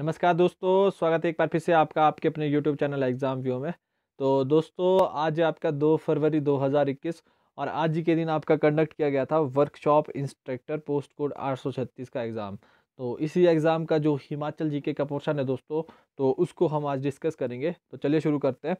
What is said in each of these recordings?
नमस्कार दोस्तों स्वागत है एक बार फिर से आपका आपके अपने यूट्यूब चैनल एग्ज़ाम व्यू में तो दोस्तों आज आपका 2 फरवरी 2021 और आज ही के दिन आपका कंडक्ट किया गया था वर्कशॉप इंस्ट्रक्टर पोस्ट कोड छत्तीस का एग्ज़ाम तो इसी एग्ज़ाम का जो हिमाचल जीके का पोर्शन है दोस्तों तो उसको हम आज डिस्कस करेंगे तो चलिए शुरू करते हैं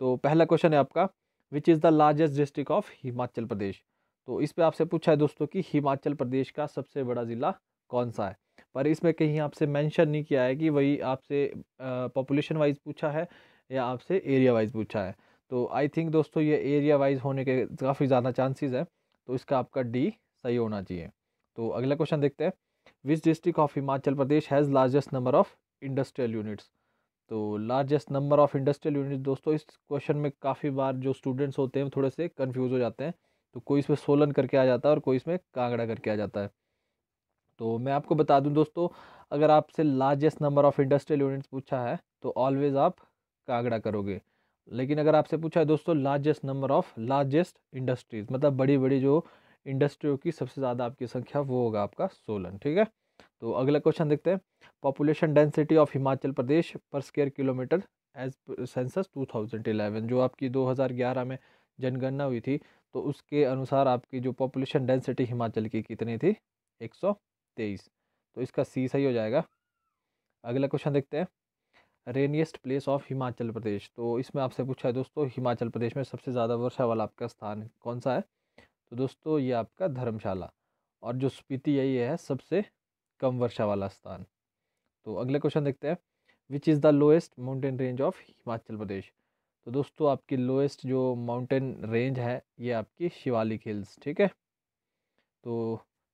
तो पहला क्वेश्चन है आपका which is the largest district of Himachal Pradesh तो इस पर आपसे पूछा है दोस्तों कि हिमाचल प्रदेश का सबसे बड़ा ज़िला कौन सा है पर इसमें कहीं आपसे मेंशन नहीं किया है कि वही आपसे पॉपुलेशन वाइज पूछा है या आपसे एरिया वाइज पूछा है तो आई थिंक दोस्तों ये एरिया वाइज होने के काफ़ी ज़्यादा चांसेस है तो इसका आपका डी सही होना चाहिए तो अगला क्वेश्चन देखते हैं which district of Himachal Pradesh has largest number of industrial units तो largest number of industrial unit दोस्तों इस क्वेश्चन में काफ़ी बार जो स्टूडेंट्स होते हैं थोड़े से कन्फ्यूज़ हो जाते हैं तो कोई इसमें सोलन करके आ जाता है और कोई इसमें कांगड़ा करके आ जाता है तो मैं आपको बता दूं दोस्तों अगर आपसे largest number of industrial units पूछा है तो ऑलवेज़ आप कागड़ा करोगे लेकिन अगर आपसे पूछा है दोस्तों largest number of largest industries मतलब बड़ी बड़ी जो इंडस्ट्रियों की सबसे ज़्यादा आपकी संख्या वो होगा आपका सोलन ठीक है तो अगला क्वेश्चन देखते हैं population density of Himachal Pradesh per square kilometre as census 2011 जो आपकी 2011 में जनगणना हुई थी तो उसके अनुसार आपकी जो पॉपुलेशन डेंसिटी हिमाचल की कितनी थी एक सौ तेईस तो इसका सी सही हो जाएगा अगला क्वेश्चन देखते हैं rainiest place of Himachal Pradesh तो इसमें आपसे पूछा है दोस्तों हिमाचल प्रदेश में सबसे ज़्यादा वर्षा वाला आपका स्थान कौन सा है तो दोस्तों ये आपका धर्मशाला और जो स्पीति यही है सबसे कम वर्षा वाला स्थान तो अगले क्वेश्चन देखते हैं which is the lowest mountain range of Himachal Pradesh तो दोस्तों आपकी लोएस्ट जो माउंटेन रेंज है ये आपकी शिवालिक हिल्स ठीक है तो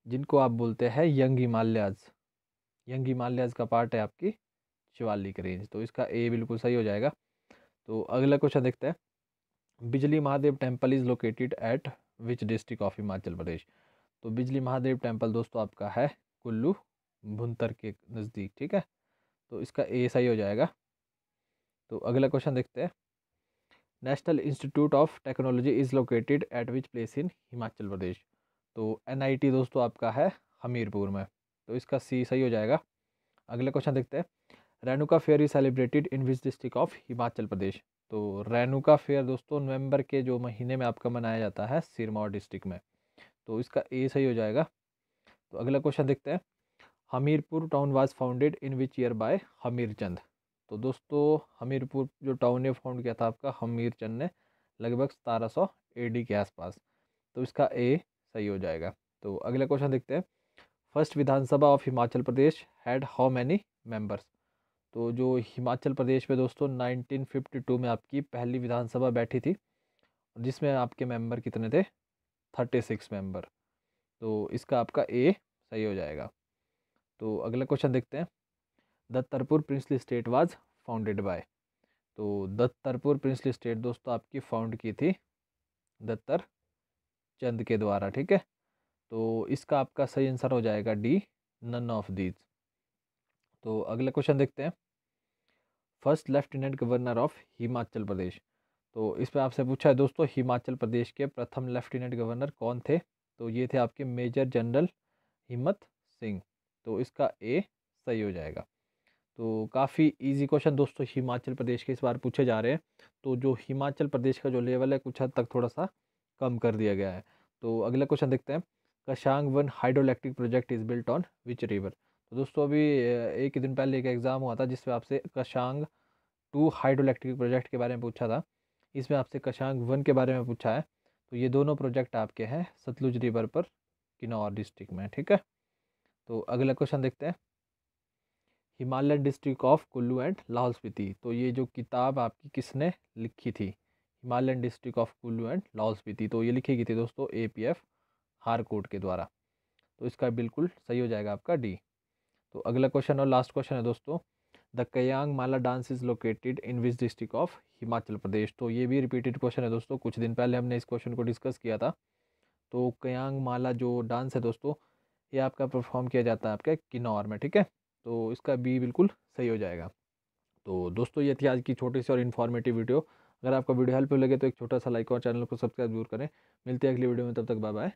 जिनको आप बोलते हैं यंग हिमालयाज यंग हिमालयाज का पार्ट है आपकी शिवालिक रेंज तो इसका ए बिल्कुल सही हो जाएगा तो अगला क्वेश्चन देखते हैं Bijli Mahadev temple is located at which district of Himachal Pradesh तो बिजली महादेव टेम्पल दोस्तों आपका है कुल्लू भुंतर के नज़दीक ठीक है तो इसका ए सही हो जाएगा तो अगला क्वेश्चन देखते हैं national institute of technology is located at which place in Himachal Pradesh तो एन दोस्तों आपका है हमीरपुर में तो इसका सी सही हो जाएगा अगला क्वेश्चन देखते हैं Renuka fair is celebrated in which district of Himachal Pradesh तो रेणुका फेयर दोस्तों नवंबर के जो महीने में आपका मनाया जाता है सिरमौर डिस्ट्रिक्ट में तो इसका ए सही हो जाएगा तो अगला क्वेश्चन देखते हैं Hamirpur town was founded in which year by Hamirchand तो दोस्तों हमीरपुर जो टाउन ने फाउंड किया था आपका हमीरचंद ने लगभग सतारह सौ के आसपास तो इसका ए सही हो जाएगा तो अगला क्वेश्चन देखते हैं first Vidhan Sabha of Himachal Pradesh had how many members तो जो हिमाचल प्रदेश में दोस्तों टू में आपकी पहली विधानसभा बैठी थी जिसमें आपके मेंबर कितने थे सिक्स मेम्बर तो इसका आपका ए सही हो जाएगा तो अगला क्वेश्चन देखते हैं Datarpur princely state was founded by तो दत्तरपुर प्रिंसली स्टेट दोस्तों आपकी फाउंड की थी दत्तर चंद के द्वारा ठीक है तो इसका आपका सही आंसर हो जाएगा डी नन ऑफ दीज तो अगला क्वेश्चन देखते हैं first lieutenant governor of Himachal Pradesh तो इस पर आपसे पूछा है दोस्तों हिमाचल प्रदेश के प्रथम लेफ्टिनेंट गवर्नर कौन थे तो ये थे आपके मेजर जनरल हिम्मत सिंह तो इसका ए सही हो जाएगा तो काफ़ी इजी क्वेश्चन दोस्तों हिमाचल प्रदेश के इस बार पूछे जा रहे हैं तो जो हिमाचल प्रदेश का जो लेवल है कुछ हद तक थोड़ा सा कम कर दिया गया है तो अगला क्वेश्चन देखते हैं Kashang one hydroelectric project is built on which river तो दोस्तों अभी एक दिन पहले एक एग्ज़ाम हुआ था जिसमें आपसे कशांग टू हाइड्रोलैक्ट्रिक प्रोजेक्ट के बारे में पूछा था इसमें आपसे कशांग वन के बारे में पूछा है तो ये दोनों प्रोजेक्ट आपके हैं सतलुज रिवर पर किन्नौर डिस्ट्रिक्ट में ठीक है तो अगला क्वेश्चन देखते हैं Himalaya district of Kullu and Lahaul Spiti तो ये जो किताब आपकी किसने लिखी थी Himalayan district of Kullu and Lahaul Spiti तो ये लिखी गई थी दोस्तों A P F Harcourt के द्वारा तो इसका बिल्कुल सही हो जाएगा आपका डी तो अगला क्वेश्चन और लास्ट क्वेश्चन है दोस्तों the Kayang Mala dance is located in which district of Himachal Pradesh तो ये भी रिपीटेड क्वेश्चन है दोस्तों कुछ दिन पहले हमने इस क्वेश्चन को डिस्कस किया था तो कयांग माला जो डांस है दोस्तों ये आपका परफॉर्म किया जाता है आपके किन्नौर में ठीक है तो इसका बी बिल्कुल सही हो जाएगा तो दोस्तों ये थी आज की छोटी सी और इन्फॉर्मेटिव वीडियो अगर आपका वीडियो हेल्पफुल लगे तो एक छोटा सा लाइक और चैनल को सब्सक्राइब जरूर करें मिलते हैं अगली वीडियो में तब तक बाय बाय